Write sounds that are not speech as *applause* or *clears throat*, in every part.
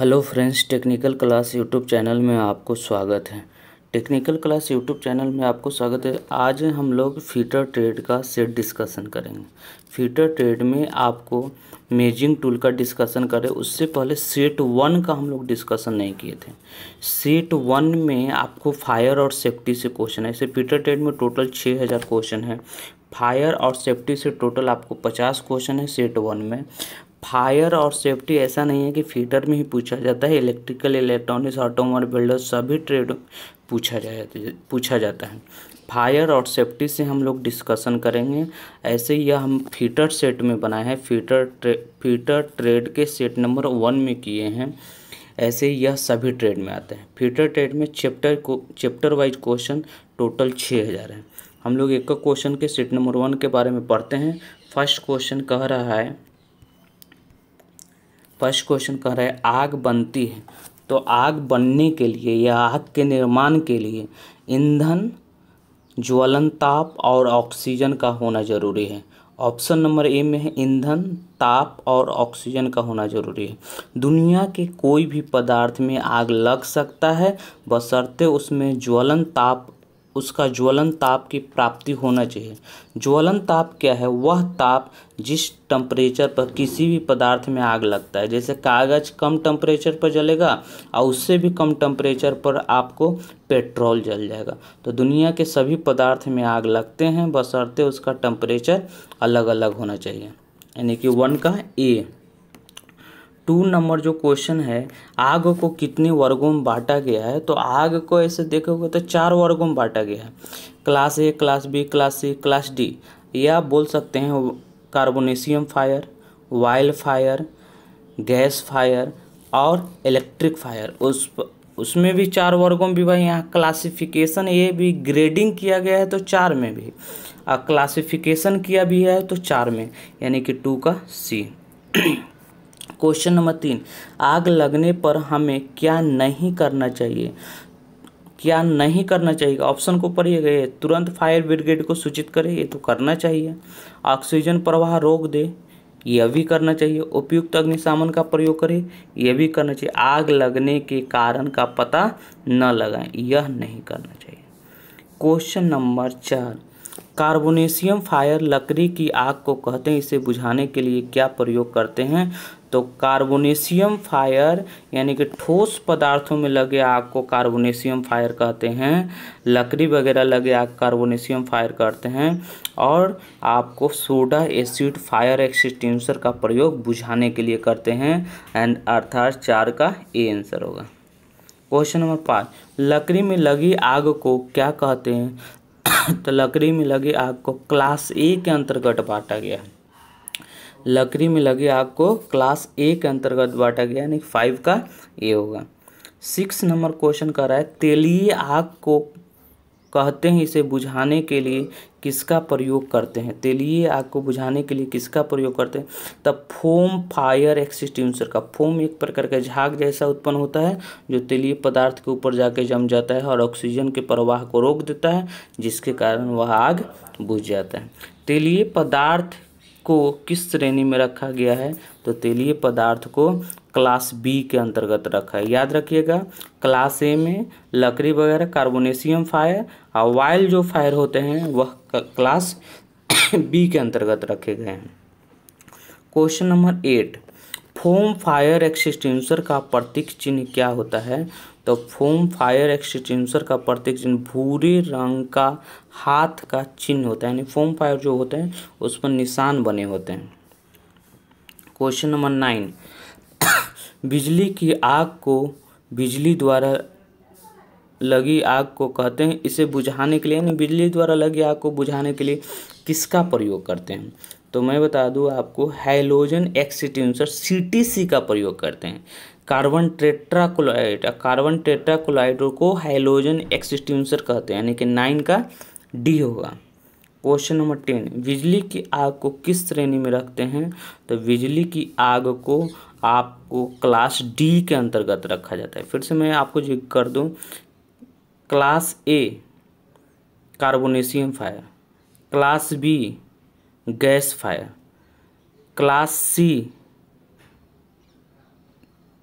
hello friends technical class YouTube channel में आपको स्वागत है टेक्निकल क्लास यूट्यूब चैनल में आपको स्वागत है आज हम लोग फीटर ट्रेड का सेट डिस्कशन करेंगे फीटर ट्रेड में आपको मेजिंग टूल का डिस्कशन करें उससे पहले सेट वन का हम लोग डिस्कशन नहीं किए थे सेट वन में आपको फायर और सेफ्टी से क्वेश्चन है इसे फीटर ट्रेड में टोटल छः हज़ार क्वेश्चन है फायर और सेफ्टी से टोटल आपको पचास क्वेश्चन है सेट वन में फायर और सेफ्टी ऐसा नहीं है कि फीटर में ही पूछा जाता है इलेक्ट्रिकल इलेक्ट्रॉनिक्स ऑटोमोबाइल बिल्डर सभी ट्रेड पूछा जाए पूछा जाता है फायर और सेफ्टी से हम लोग डिस्कशन करेंगे ऐसे यह हम फीटर सेट में बनाए हैं फीटर ट्रे फीटर ट्रेड के सेट नंबर वन में किए हैं ऐसे यह सभी ट्रेड में आते हैं फीटर ट्रेड में चैप्टर को चैप्टर वाइज क्वेश्चन टोटल छः हज़ार है हम लोग एक क्वेश्चन के सेट नंबर वन के बारे में पढ़ते हैं फर्स्ट क्वेश्चन कह रहा है फर्स्ट क्वेश्चन कह रहा है आग बनती है तो आग बनने के लिए या आग के निर्माण के लिए ईंधन ज्वलन ताप और ऑक्सीजन का होना जरूरी है ऑप्शन नंबर ए में है ईंधन ताप और ऑक्सीजन का होना जरूरी है दुनिया के कोई भी पदार्थ में आग लग सकता है बशर्ते उसमें ज्वलन ताप उसका ज्वलन ताप की प्राप्ति होना चाहिए ज्वलन ताप क्या है वह ताप जिस टम्परेचर पर किसी भी पदार्थ में आग लगता है जैसे कागज़ कम टेम्परेचर पर जलेगा और उससे भी कम टेम्परेचर पर आपको पेट्रोल जल जाएगा तो दुनिया के सभी पदार्थ में आग लगते हैं बसरते उसका टेम्परेचर अलग अलग होना चाहिए यानी कि वन का ए टू नंबर जो क्वेश्चन है आग को कितने वर्गों में बांटा गया है तो आग को ऐसे देखोगे तो चार वर्गों में बांटा गया है class A class B class C class D या बोल सकते हैं carbonaceous fire wild fire gas fire और इलेक्ट्रिक फायर उस उसमें भी चार वर्गों में भी भाई यहाँ क्लासिफिकेशन ये भी ग्रेडिंग किया गया है तो चार में भी और क्लासिफिकेशन किया भी है तो चार में यानी कि टू का सी *clears throat* क्वेश्चन नंबर तीन आग लगने पर हमें क्या नहीं करना चाहिए क्या नहीं करना चाहिए ऑप्शन को पढ़िए गए तुरंत फायर ब्रिगेड को सूचित करें ये तो करना चाहिए ऑक्सीजन प्रवाह रोक दे यह भी करना चाहिए उपयुक्त अग्निशामन का प्रयोग करें यह भी करना चाहिए आग लगने के कारण का पता न लगाएं यह नहीं करना चाहिए क्वेश्चन नंबर चार कार्बोनेशियम फायर लकड़ी की आग को कहते हैं इसे बुझाने के लिए क्या प्रयोग करते हैं तो कार्बोनेशियम फायर यानी कि ठोस पदार्थों में लगे आग को कार्बोनेशियम फायर कहते हैं लकड़ी वगैरह लगे आग कार्बोनेशियम फायर करते हैं और आपको सोडा एसिड फायर एक्सटेंसर का प्रयोग बुझाने के लिए करते हैं एंड अर्थात चार का ए आंसर होगा क्वेश्चन नंबर पाँच लकड़ी में लगी आग को क्या कहते हैं *coughs* तो लकड़ी में लगी आग को क्लास ए के अंतर्गत बांटा गया है लकड़ी में लगी आग को क्लास ए के अंतर्गत बांटा गया यानी फाइव का ए होगा सिक्स नंबर क्वेश्चन कर रहा है तेलीय आग को कहते हैं इसे बुझाने के लिए किसका प्रयोग करते हैं तेलीय आग को बुझाने के लिए किसका प्रयोग करते हैं तब फोम फायर एक्सटिंसर का फोम एक प्रकार का झाग जैसा उत्पन्न होता है जो तेलीय पदार्थ के ऊपर जाके जम जाता है और ऑक्सीजन के प्रवाह को रोक देता है जिसके कारण वह आग बुझ जाता है तेलीय पदार्थ को किस श्रेणी में रखा गया है तो तेलीय पदार्थ को क्लास बी के अंतर्गत रखा है याद रखिएगा क्लास ए में लकड़ी वगैरह कार्बोनेशियम फायर और वाइल जो फायर होते हैं वह क्लास *coughs* बी के अंतर्गत रखे गए हैं question number eight foam fire extinguisher का प्रतीक चिन्ह क्या होता है तो फोम फायर एक्सटेंसर का प्रतीक चिन्ह भूरे रंग का हाथ का चिन्ह होता है यानी फोम फायर जो होते हैं उस पर निशान बने होते हैं क्वेश्चन नंबर नाइन बिजली की आग को बिजली द्वारा लगी आग को कहते हैं इसे बुझाने के लिए यानी बिजली द्वारा लगी आग को बुझाने के लिए किसका प्रयोग करते हैं तो मैं बता दूँ आपको हाइलोजन एक्सीट्यूंसर सी का प्रयोग करते हैं कार्बन टेट्राकोलाइड कार्बन टेट्राकोलाइड को हाइलोजन एक्सीटेंसर कहते हैं यानी कि नाइन का डी होगा क्वेश्चन नंबर टेन बिजली की आग को किस श्रेणी में रखते हैं तो बिजली की आग को आपको क्लास डी के अंतर्गत रखा जाता है फिर से मैं आपको जिक्र कर दूं class A carbonaceous fire class B gas fire class C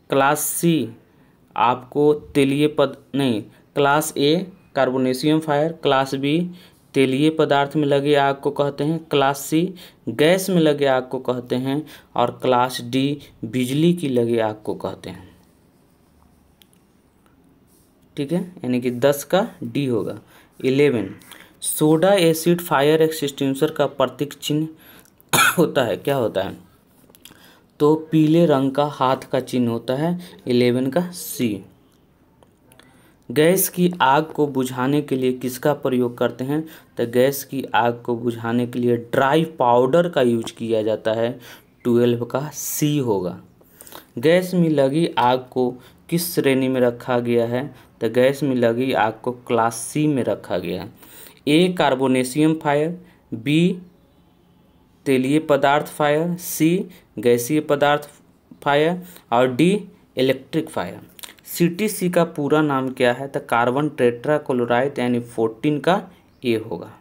class C आपको तेलीय पद नहीं class A carbonaceous fire class B तेलीय पदार्थ में लगे आग को कहते हैं क्लास सी गैस में लगे आग को कहते हैं और क्लास डी बिजली की लगे आग को कहते हैं ठीक है यानी कि दस का डी होगा eleven soda acid fire extinguisher का प्रतीक चिन्ह *coughs* होता है क्या होता है तो पीले रंग का हाथ का चिन्ह होता है इलेवन का सी गैस की आग को बुझाने के लिए किसका प्रयोग करते हैं तो गैस की आग को बुझाने के लिए ड्राई पाउडर का यूज किया जाता है ट्वेल्व का सी होगा गैस में लगी आग को किस श्रेणी में रखा गया है तो गैस में लगी आग को क्लास सी में रखा गया है ए कार्बोनेशियम फायर बी तेलीय पदार्थ फायर सी गैसीय पदार्थ फायर और डी इलेक्ट्रिक फायर सी का पूरा नाम क्या है तो कार्बन टेट्रा क्लोराइड यानी फोर्टीन का ए होगा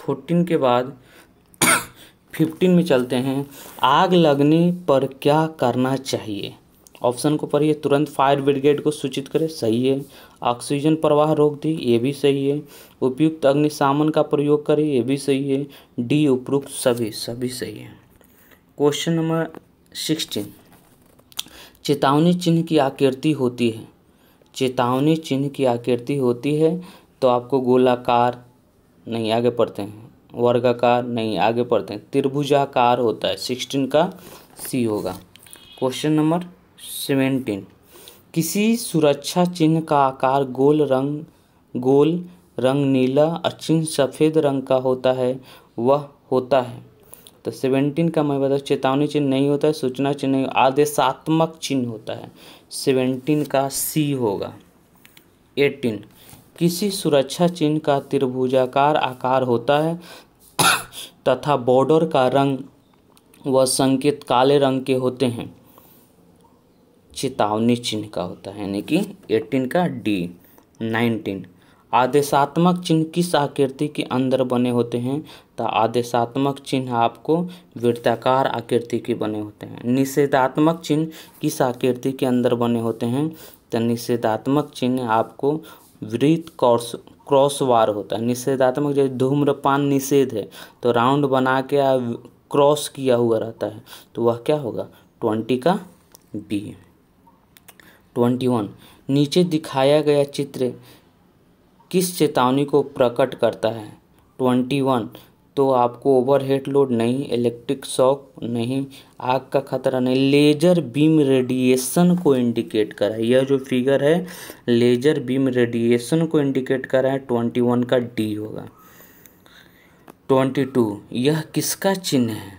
फोर्टीन के बाद *coughs* फिफ्टीन में चलते हैं आग लगने पर क्या करना चाहिए ऑप्शन को पढ़िए तुरंत फायर ब्रिगेड को सूचित करें सही है ऑक्सीजन प्रवाह रोक दी ये भी सही है उपयुक्त अग्निशामन का प्रयोग करें ये भी सही है डी उपयुक्त सभी सभी सही है क्वेश्चन नंबर सिक्सटीन चेतावनी चिन्ह की आकृति होती है चेतावनी चिन्ह की आकृति होती है तो आपको गोलाकार नहीं आगे पढ़ते हैं वर्गाकार नहीं आगे पढ़ते हैं त्रिभुजाकार होता है सिक्सटीन का सी होगा क्वेश्चन नंबर सेवेंटीन किसी सुरक्षा चिन्ह का आकार गोल रंग गोल रंग नीला और चिन्ह सफ़ेद रंग का होता है वह होता है तो सेवेंटीन का मैं मतलब बता चेतावनी चिन्ह नहीं होता है सूचना चिन्ह आदेशात्मक चिन्ह होता है सेवेंटीन का सी होगा एटीन किसी सुरक्षा चिन्ह का त्रिभुजाकार आकार होता है तथा बॉर्डर का रंग व संकेत काले रंग के होते हैं चेतावनी चिन्ह का होता है यानी कि एटीन का डी नाइनटीन आदेशात्मक चिन्ह किस आकृति के अंदर बने होते हैं तो आदेशात्मक चिन्ह आपको वृत्ताकार आकृति के बने होते हैं निषेधात्मक चिन्ह किस आकृति के अंदर बने होते हैं तो निषेधात्मक चिन्ह आपको वृत्त क्रॉस क्रॉसवार होता है निषेधात्मक जैसे धूम्रपान निषेध है तो राउंड बना के क्रॉस किया हुआ रहता है तो वह क्या होगा ट्वेंटी का बी ट्वेंटी वन नीचे दिखाया गया चित्र किस चेतावनी को प्रकट करता है ट्वेंटी वन तो आपको ओवरहेड लोड नहीं इलेक्ट्रिक शॉक नहीं आग का खतरा नहीं लेजर बीम रेडिएशन को इंडिकेट करा है यह जो फिगर है लेजर बीम रेडिएशन को इंडिकेट करा है ट्वेंटी वन का डी होगा ट्वेंटी टू यह किसका चिन्ह है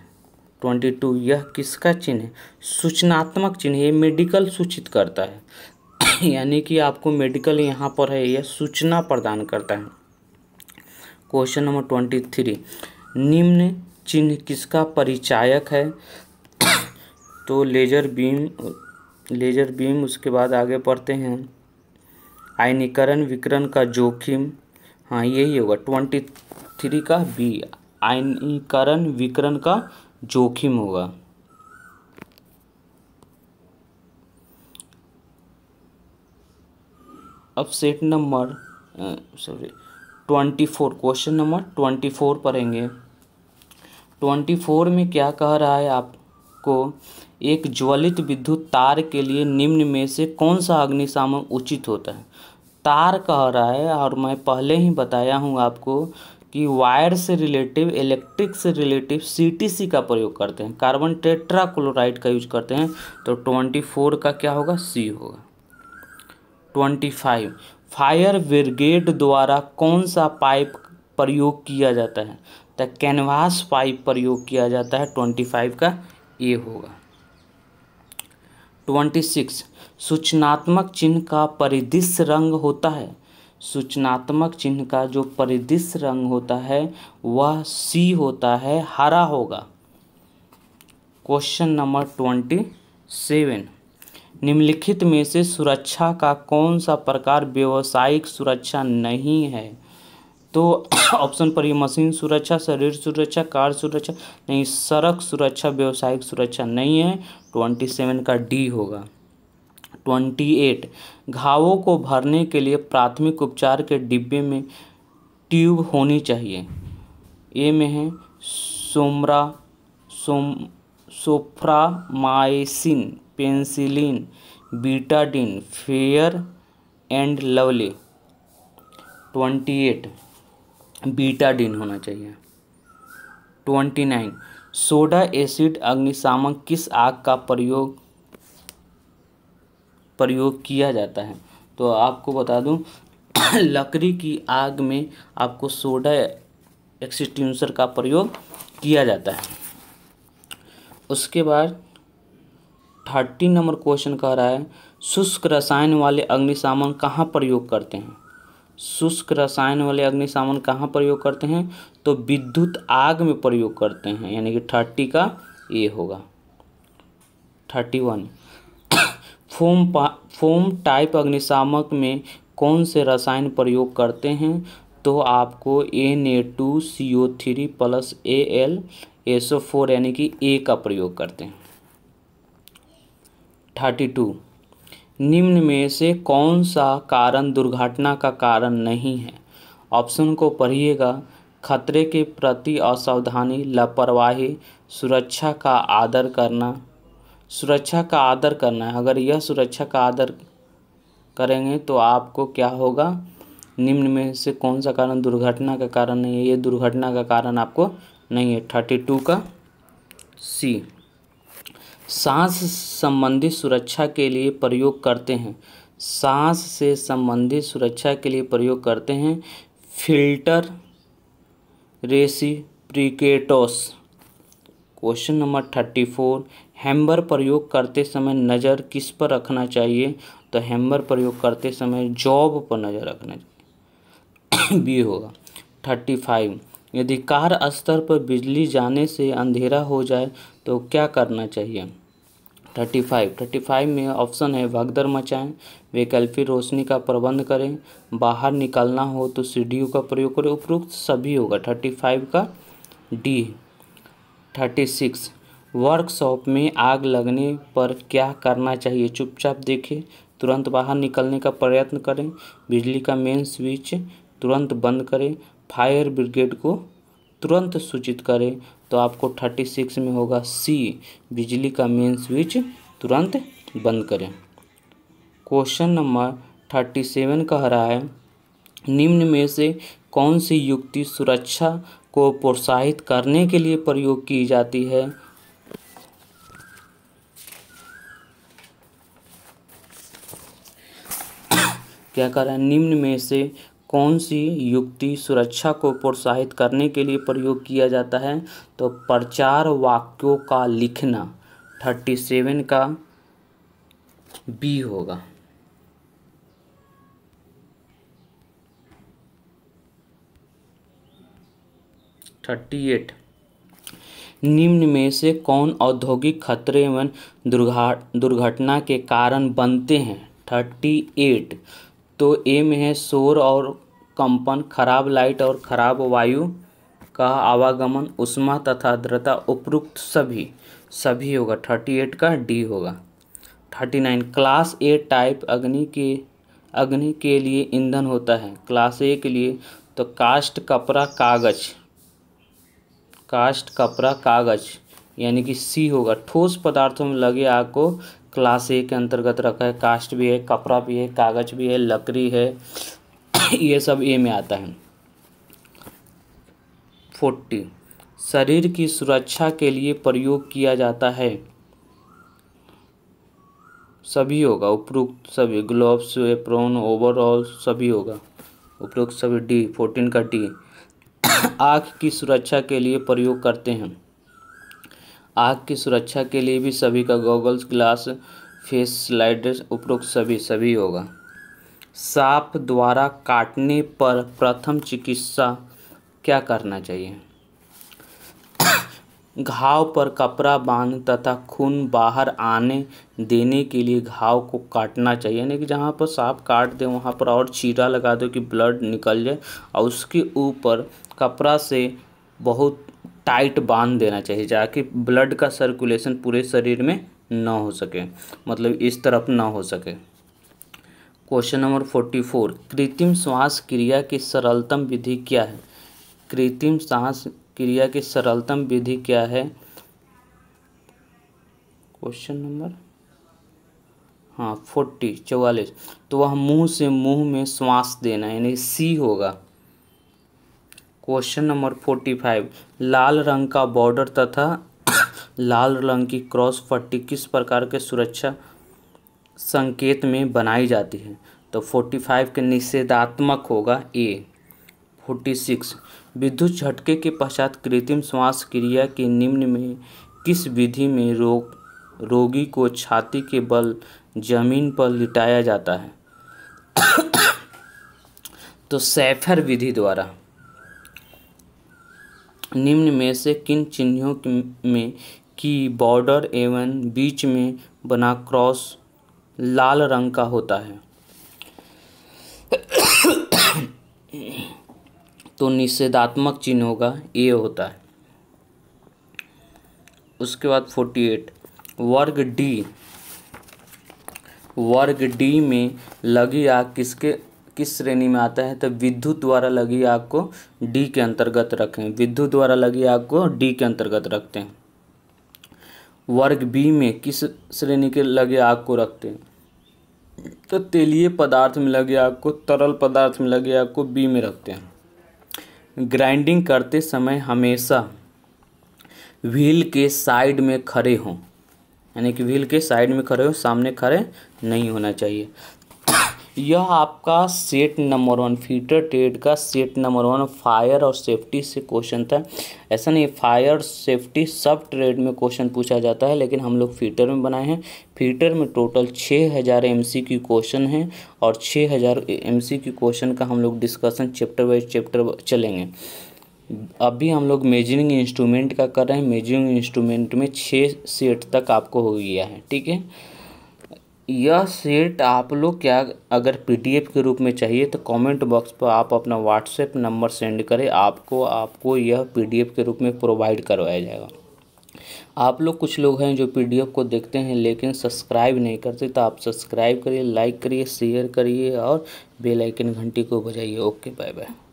ट्वेंटी टू यह किसका चिन्ह है सूचनात्मक चिन्ह ये मेडिकल सूचित करता है *coughs* यानी कि आपको मेडिकल यहाँ पर है यह सूचना प्रदान करता है क्वेश्चन नंबर ट्वेंटी थ्री निम्न चिन्ह किसका परिचायक है *coughs* तो लेजर बीम लेजर बीम उसके बाद आगे पढ़ते हैं आयनीकरण विकरण का जोखिम हाँ यही होगा ट्वेंटी थ्री का बी आयनीकरण विकरण का जोखिम होगा अब set number sorry twenty four question number twenty four पढ़ेंगे ट्वेंटी फोर में क्या कह रहा है आपको एक ज्वलित विद्युत तार के लिए निम्न में से कौन सा अग्निशामक उचित होता है तार कह रहा है और मैं पहले ही बताया हूँ आपको कि वायर से रिलेटिव इलेक्ट्रिक से रिलेटिव सीटीसी का प्रयोग करते हैं कार्बन टेट्रा क्लोराइड का यूज करते हैं तो ट्वेंटी फोर का क्या होगा सी होगा ट्वेंटी फाइव फायर ब्रिगेड द्वारा कौन सा पाइप प्रयोग किया जाता है तो कैनवास पाइप प्रयोग किया जाता है ट्वेंटी फाइव का ए होगा ट्वेंटी सिक्स सूचनात्मक चिन्ह का परिदृश्य रंग होता है सूचनात्मक चिन्ह का जो परिदृश्य रंग होता है वह सी होता है हरा होगा क्वेश्चन नंबर ट्वेंटी सेवन निम्नलिखित में से सुरक्षा का कौन सा प्रकार व्यवसायिक सुरक्षा नहीं है तो ऑप्शन *coughs* पर ये मशीन सुरक्षा शरीर सुरक्षा कार सुरक्षा नहीं सड़क सुरक्षा व्यवसायिक सुरक्षा नहीं है ट्वेंटी सेवन का डी होगा ट्वेंटी एट घावों को भरने के लिए प्राथमिक उपचार के डिब्बे में ट्यूब होनी चाहिए ए में है सोमरा सोम Soframycin penicillin Betadine Fair and Lovely twenty eight Betadine होना चाहिए ट्वेंटी नाइन सोडा एसिड अग्निशामक किस आग का प्रयोग प्रयोग किया जाता है तो आपको बता दूं *coughs* लकड़ी की आग में आपको सोडा एक्सटिंसर का प्रयोग किया जाता है उसके बाद थर्टीन नंबर क्वेश्चन कह रहा है शुष्क रसायन वाले अग्निशामन कहाँ प्रयोग करते हैं शुष्क रसायन वाले अग्निशामन कहाँ प्रयोग करते हैं तो विद्युत आग में प्रयोग करते हैं यानी कि थर्टी का ये होगा थर्टी वन फोम पा फोम टाइप अग्निशामक में कौन से रसायन प्रयोग करते हैं तो आपको N A two C O three plus A L S O four यानी कि ए का प्रयोग करते हैं थर्टी टू निम्न में से कौन सा कारण दुर्घटना का कारण नहीं है ऑप्शन को पढ़िएगा खतरे के प्रति असावधानी लापरवाही सुरक्षा का आदर करना सुरक्षा का आदर करना है अगर यह सुरक्षा का आदर करेंगे तो आपको क्या होगा निम्न में से कौन सा कारण दुर्घटना का कारण नहीं है ये दुर्घटना का कारण आपको नहीं है थर्टी टू का सी सांस संबंधी सुरक्षा के लिए प्रयोग करते हैं सांस से संबंधित सुरक्षा के लिए प्रयोग करते हैं फिल्टर रेसिप्रिकेटोस question number thirty four hammer प्रयोग करते समय नज़र किस पर रखना चाहिए तो हैम्बर प्रयोग करते समय जॉब पर नज़र रखना चाहिए *coughs* बी होगा थर्टी फाइव यदि कार स्तर पर बिजली जाने से अंधेरा हो जाए तो क्या करना चाहिए थर्टी फाइव थर्टी फाइव में ऑप्शन है भगदर मचाएं वैकल्पिक रोशनी का प्रबंध करें बाहर निकलना हो तो सीढ़ियों का प्रयोग करें उपरोक्त सभी होगा थर्टी फाइव का डी थर्टी सिक्स वर्कशॉप में आग लगने पर क्या करना चाहिए चुपचाप देखें तुरंत बाहर निकलने का प्रयत्न करें बिजली का मेन स्विच तुरंत बंद करें फायर ब्रिगेड को तुरंत सूचित करें तो आपको थर्टी सिक्स में होगा सी बिजली का मेन स्विच तुरंत बंद करें क्वेश्चन नंबर थर्टी सेवन कह रहा है निम्न में से कौन सी युक्ति सुरक्षा को प्रोत्साहित करने के लिए प्रयोग की जाती है क्या कर रहा है निम्न में से कौन सी युक्ति सुरक्षा को प्रोत्साहित करने के लिए प्रयोग किया जाता है तो प्रचार वाक्यों का लिखना थर्टी सेवन का बी होगा थर्टी एट निम्न में से कौन औद्योगिक खतरे एवं दुर्घटना के कारण बनते हैं थर्टी एट तो ए में है शोर और कंपन खराब लाइट और खराब वायु का आवागमन उष्मा तथा आर्द्रता उपरुक्त सभी सभी होगा थर्टी एट का डी होगा thirty nine class A type अग्नि के अग्नि के लिए ईंधन होता है क्लास ए के लिए तो कास्ट कपड़ा कागज कास्ट कपड़ा कागज यानी कि सी होगा ठोस पदार्थों में लगे आग को क्लास ए के अंतर्गत रखा है कास्ट भी है कपड़ा भी है कागज भी है लकड़ी है *clears throat* ये सब ए में आता है फोर्टी शरीर की सुरक्षा के लिए प्रयोग किया जाता है सभी होगा उपरोक्त सभी ग्लोव्स एप्रोन ओवरऑल सभी होगा उपरोक्त सभी डी फोर्टीन का डी *clears throat* आँख की सुरक्षा के लिए प्रयोग करते हैं आँख की सुरक्षा के लिए भी सभी का गॉगल्स ग्लास फेस स्लाइडर उपरोक्त सभी सभी होगा सांप द्वारा काटने पर प्रथम चिकित्सा क्या करना चाहिए घाव पर कपड़ा बांध तथा खून बाहर आने देने के लिए घाव को काटना चाहिए यानी कि जहाँ पर सांप काट दे वहाँ पर और चीरा लगा दो कि ब्लड निकल जाए और उसके ऊपर कपड़ा से बहुत टाइट बांध देना चाहिए ताकि ब्लड का सर्कुलेशन पूरे शरीर में ना हो सके मतलब इस तरफ ना हो सके क्वेश्चन नंबर फोर्टी फोर कृत्रिम श्वास क्रिया की सरलतम विधि क्या है कृत्रिम श्वास क्रिया की सरलतम विधि क्या है क्वेश्चन नंबर हाँ फोर्टी चौवालीस तो वह मुंह से मुंह में श्वास देना यानी सी होगा क्वेश्चन नंबर फोर्टी फाइव लाल रंग का बॉर्डर तथा *coughs* लाल रंग की क्रॉस पट्टी किस प्रकार के सुरक्षा संकेत में बनाई जाती है तो फोर्टी फाइव के निषेधात्मक होगा ए फोर्टी सिक्स विद्युत झटके के पश्चात कृत्रिम श्वास क्रिया के निम्न में किस विधि में रोग रोगी को छाती के बल जमीन पर लिटाया जाता है *coughs* तो सैफर विधि द्वारा निम्न में से किन चिन्हों में की बॉर्डर एवं बीच में बना क्रॉस लाल रंग का होता है तो निषेधात्मक चिन्ह होगा ए होता है उसके बाद फोर्टी एट वर्ग डी वर्ग डी में लगी आग किसके किस श्रेणी में आता है तो विद्युत द्वारा लगी आग को डी के अंतर्गत रखें विद्युत द्वारा लगी आग को डी के अंतर्गत रखते हैं वर्ग बी में किस श्रेणी के लगे आग को रखते हैं तो तेलीय पदार्थ में लगे आग को तरल पदार्थ में लगे आग को बी में रखते हैं ग्राइंडिंग करते समय हमेशा व्हील के साइड में खड़े हों यानी कि व्हील के साइड में खड़े हो सामने खड़े नहीं होना चाहिए यह आपका set number one fitter trade का सेट नंबर वन फायर और सेफ्टी से क्वेश्चन था ऐसा नहीं फायर सेफ्टी सब ट्रेड में क्वेश्चन पूछा जाता है लेकिन हम लोग फीटर में बनाए हैं फीटर में टोटल छः हज़ार एम सी की क्वेश्चन हैं और छः हज़ार एम सी की क्वेश्चन का हम लोग डिस्कशन चैप्टर बाई चैप्टर चलेंगे अभी हम लोग मेजरिंग इंस्ट्रूमेंट का कर रहे हैं मेजरिंग इंस्ट्रूमेंट में छः सेट तक आपको हो गया है ठीक है यह सेट आप लोग क्या अगर पीडीएफ के रूप में चाहिए तो कमेंट बॉक्स पर आप अपना व्हाट्सएप नंबर सेंड करें आपको आपको यह पीडीएफ के रूप में प्रोवाइड करवाया जाएगा आप लोग कुछ लोग हैं जो पीडीएफ को देखते हैं लेकिन सब्सक्राइब नहीं करते तो आप सब्सक्राइब करिए लाइक करिए शेयर करिए और बेलाइकन घंटी को बजाइए ओके बाय बाय